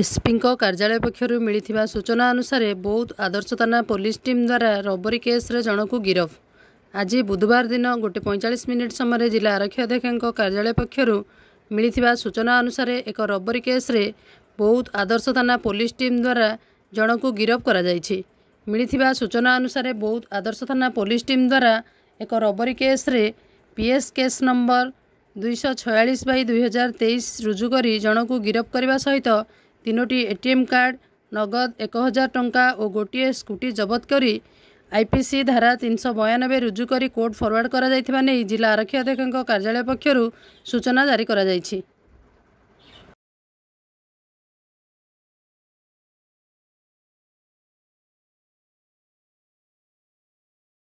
ଏସ୍ପିଙ୍କ କାର୍ଯ୍ୟାଳୟ ପକ୍ଷରୁ ମିଳିଥିବା ସୂଚନା ଅନୁସାରେ ବୌଦ୍ଧ ଆଦର୍ଶ ଥାନା ପୋଲିସ ଟିମ୍ ଦ୍ୱାରା ରବରୀ କେସ୍ରେ ଜଣକୁ ଗିରଫ ଆଜି ବୁଧବାର ଦିନ ଗୋଟିଏ ପଇଁଚାଳିଶ ମିନିଟ୍ ସମୟରେ ଜିଲ୍ଲା ଆରକ୍ଷୀ ଅଧ୍ୟକ୍ଷଙ୍କ କାର୍ଯ୍ୟାଳୟ ପକ୍ଷରୁ ମିଳିଥିବା ସୂଚନା ଅନୁସାରେ ଏକ ରବରୀ କେସ୍ରେ ବୌଦ୍ଧ ଆଦର୍ଶ ଥାନା ପୋଲିସ ଟିମ୍ ଦ୍ୱାରା ଜଣକୁ ଗିରଫ କରାଯାଇଛି ମିଳିଥିବା ସୂଚନା ଅନୁସାରେ ବୌଦ୍ଧ ଆଦର୍ଶ ଥାନା ପୋଲିସ ଟିମ୍ ଦ୍ୱାରା ଏକ ରବରୀ କେସ୍ରେ ପିଏସ୍ କେସ୍ ନମ୍ବର ଦୁଇଶହ ଛୟାଳିଶ ବାଇ ଦୁଇହଜାର ତେଇଶ ରୁଜୁ କରି ଜଣକୁ ଗିରଫ କରିବା ସହିତ ତିନୋଟି ଏଟିଏମ୍ କାର୍ଡ଼ ନଗଦ ଏକ ହଜାର ଟଙ୍କା ଓ ଗୋଟିଏ ସ୍କୁଟି ଜବତ କରି ଆଇପିସି ଧାରା ତିନିଶହ ବୟାନବେ ରୁଜୁ କରି କୋର୍ଟ ଫରୱାର୍ଡ଼ କରାଯାଇଥିବା ନେଇ ଜିଲ୍ଲା ଆରକ୍ଷୀ ଅଧିକ୍ଷକଙ୍କ କାର୍ଯ୍ୟାଳୟ ପକ୍ଷରୁ ସୂଚନା ଜାରି କରାଯାଇଛି